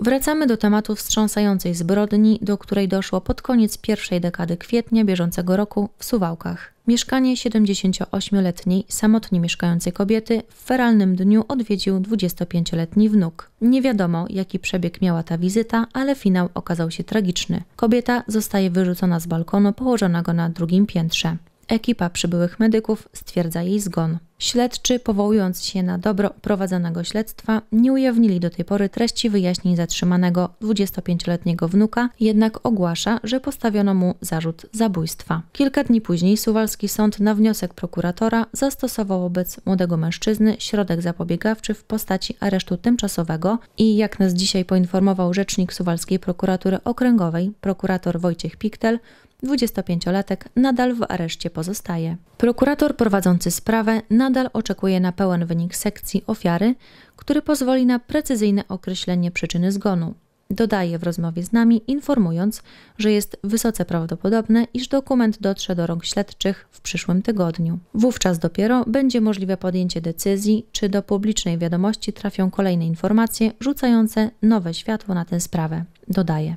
Wracamy do tematu wstrząsającej zbrodni, do której doszło pod koniec pierwszej dekady kwietnia bieżącego roku w Suwałkach. Mieszkanie 78-letniej, samotnie mieszkającej kobiety w feralnym dniu odwiedził 25-letni wnuk. Nie wiadomo, jaki przebieg miała ta wizyta, ale finał okazał się tragiczny. Kobieta zostaje wyrzucona z balkonu położonego na drugim piętrze. Ekipa przybyłych medyków stwierdza jej zgon. Śledczy, powołując się na dobro prowadzonego śledztwa, nie ujawnili do tej pory treści wyjaśnień zatrzymanego 25-letniego wnuka, jednak ogłasza, że postawiono mu zarzut zabójstwa. Kilka dni później suwalski sąd na wniosek prokuratora zastosował wobec młodego mężczyzny środek zapobiegawczy w postaci aresztu tymczasowego i jak nas dzisiaj poinformował rzecznik suwalskiej prokuratury okręgowej, prokurator Wojciech Piktel, 25-latek nadal w areszcie pozostaje. Prokurator prowadzący sprawę na nadal oczekuje na pełen wynik sekcji ofiary, który pozwoli na precyzyjne określenie przyczyny zgonu. Dodaje w rozmowie z nami, informując, że jest wysoce prawdopodobne, iż dokument dotrze do rąk śledczych w przyszłym tygodniu. Wówczas dopiero będzie możliwe podjęcie decyzji, czy do publicznej wiadomości trafią kolejne informacje rzucające nowe światło na tę sprawę. Dodaje.